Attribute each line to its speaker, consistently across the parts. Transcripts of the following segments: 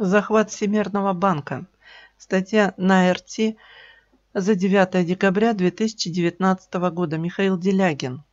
Speaker 1: Захват Всемирного банка. Статья на РТ за 9 декабря 2019 года. Михаил Делягин.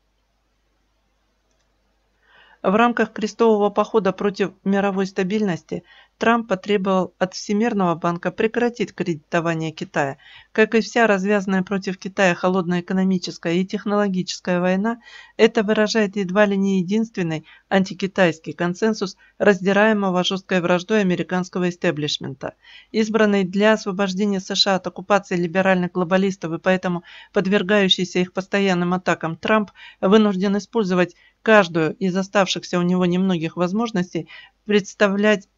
Speaker 1: В рамках крестового похода против мировой стабильности Трамп потребовал от Всемирного банка прекратить кредитование Китая. Как и вся развязанная против Китая холодная экономическая и технологическая война, это выражает едва ли не единственный антикитайский консенсус раздираемого жесткой враждой американского истеблишмента. Избранный для освобождения США от оккупации либеральных глобалистов и поэтому подвергающийся их постоянным атакам Трамп вынужден использовать каждую из оставшихся у него немногих возможностей представлять,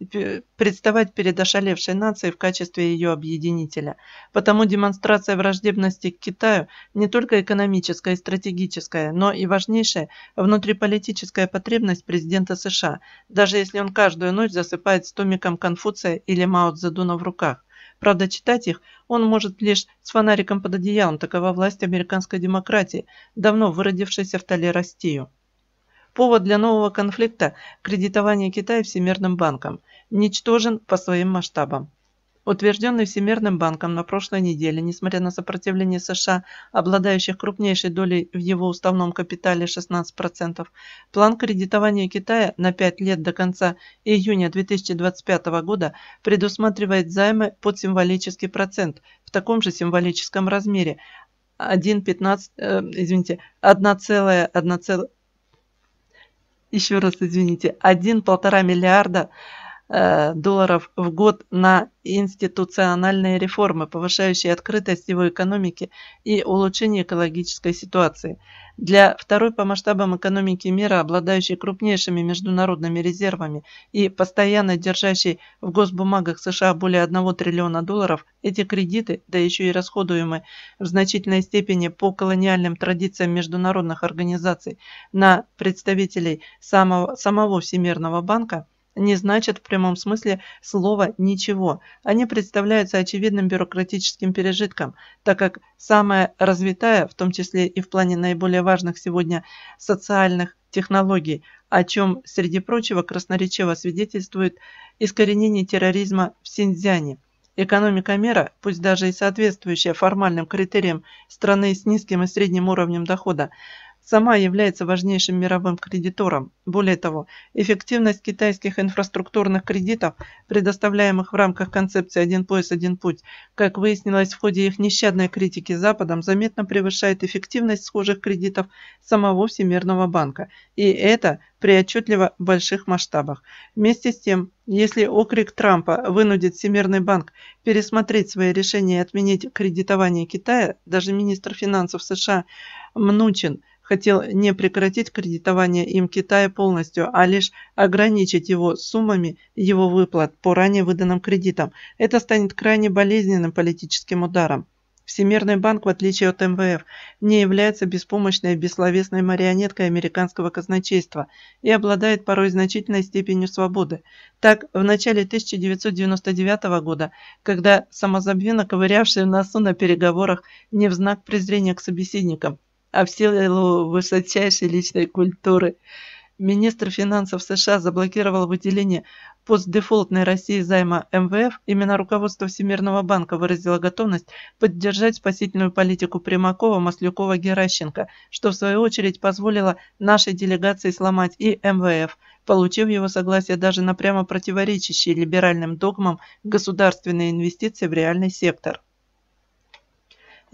Speaker 1: представать перед ошалевшей нацией в качестве ее объединителя. Потому демонстрация враждебности к Китаю не только экономическая и стратегическая, но и важнейшая внутриполитическая потребность президента США, даже если он каждую ночь засыпает с томиком Конфуция или Мао Цзэдуна в руках. Правда, читать их он может лишь с фонариком под одеялом, такова власть американской демократии, давно выродившейся в толерастию. Повод для нового конфликта – кредитование Китая Всемирным банком – ничтожен по своим масштабам. Утвержденный Всемирным банком на прошлой неделе, несмотря на сопротивление США, обладающих крупнейшей долей в его уставном капитале 16%, план кредитования Китая на 5 лет до конца июня 2025 года предусматривает займы под символический процент в таком же символическом размере 1,15, э, извините, 1,1 еще раз извините, 1-1,5 миллиарда Э, долларов в год на институциональные реформы, повышающие открытость его экономики и улучшение экологической ситуации. Для второй по масштабам экономики мира, обладающей крупнейшими международными резервами и постоянно держащей в госбумагах США более 1 триллиона долларов, эти кредиты, да еще и расходуемые в значительной степени по колониальным традициям международных организаций на представителей самого, самого Всемирного банка – не значат в прямом смысле слова «ничего». Они представляются очевидным бюрократическим пережитком, так как самая развитая, в том числе и в плане наиболее важных сегодня социальных технологий, о чем, среди прочего, красноречиво свидетельствует искоренение терроризма в Синьцзяне. Экономика мира, пусть даже и соответствующая формальным критериям страны с низким и средним уровнем дохода, сама является важнейшим мировым кредитором. Более того, эффективность китайских инфраструктурных кредитов, предоставляемых в рамках концепции «Один пояс, один путь», как выяснилось в ходе их нещадной критики Западом, заметно превышает эффективность схожих кредитов самого Всемирного банка. И это при отчетливо больших масштабах. Вместе с тем, если окрик Трампа вынудит Всемирный банк пересмотреть свои решения и отменить кредитование Китая, даже министр финансов США Мнучин – хотел не прекратить кредитование им Китая полностью, а лишь ограничить его суммами его выплат по ранее выданным кредитам. Это станет крайне болезненным политическим ударом. Всемирный банк, в отличие от МВФ, не является беспомощной и бессловесной марионеткой американского казначейства и обладает порой значительной степенью свободы. Так, в начале 1999 года, когда самозабвенно ковырявший в носу на переговорах не в знак презрения к собеседникам, а в силу высочайшей личной культуры. Министр финансов США заблокировал выделение постдефолтной России займа МВФ, именно руководство Всемирного банка выразило готовность поддержать спасительную политику Примакова, Маслюкова, Геращенко, что в свою очередь позволило нашей делегации сломать и МВФ, получив его согласие даже на прямо противоречащие либеральным догмам государственные инвестиции в реальный сектор.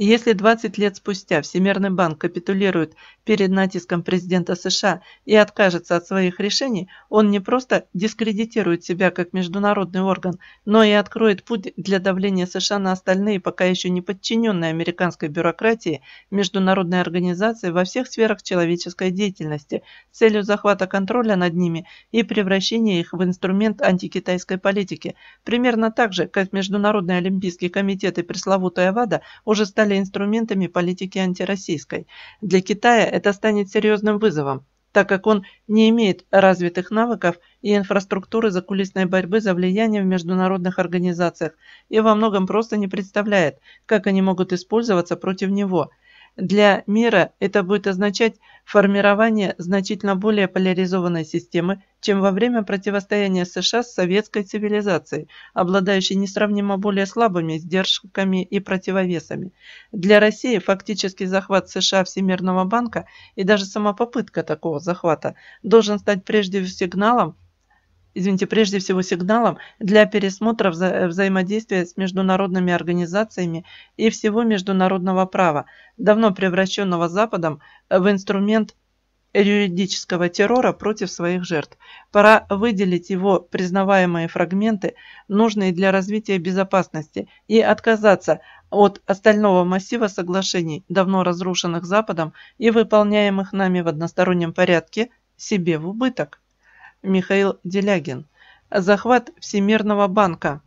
Speaker 1: Если 20 лет спустя Всемирный банк капитулирует перед натиском президента США и откажется от своих решений, он не просто дискредитирует себя как международный орган, но и откроет путь для давления США на остальные, пока еще не подчиненные американской бюрократии, международные организации во всех сферах человеческой деятельности с целью захвата контроля над ними и превращения их в инструмент антикитайской политики. Примерно так же, как Международный олимпийский комитет и пресловутая ВАДА уже стали стали инструментами политики антироссийской. Для Китая это станет серьезным вызовом, так как он не имеет развитых навыков и инфраструктуры закулисной борьбы за влияние в международных организациях и во многом просто не представляет, как они могут использоваться против него – для мира это будет означать формирование значительно более поляризованной системы, чем во время противостояния США с советской цивилизацией, обладающей несравнимо более слабыми сдержками и противовесами. Для России фактический захват США Всемирного банка и даже сама попытка такого захвата должен стать прежде всего сигналом извините, прежде всего сигналом для пересмотра вза э, взаимодействия с международными организациями и всего международного права, давно превращенного Западом э, в инструмент юридического террора против своих жертв. Пора выделить его признаваемые фрагменты, нужные для развития безопасности, и отказаться от остального массива соглашений, давно разрушенных Западом и выполняемых нами в одностороннем порядке, себе в убыток. Михаил Делягин. Захват Всемирного банка.